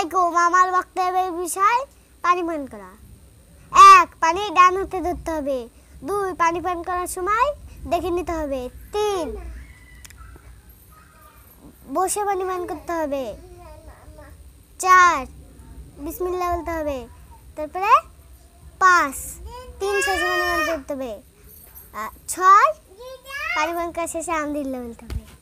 আলাইকুম আমার বক্তব্যের বিষয় পানি পান করা এক পানি ডান হতে ধরতে হবে দুই পানি পান করার সময় দেখে নিতে হবে তিন বসে পানি পান করতে হবে চার বিসমিল্লা বলতে হবে তারপরে পাঁচ তিন শেষে পানি পান করতে হবে ছয় পানি পান করা শেষে আলহামদুলিল্লাহ বলতে হবে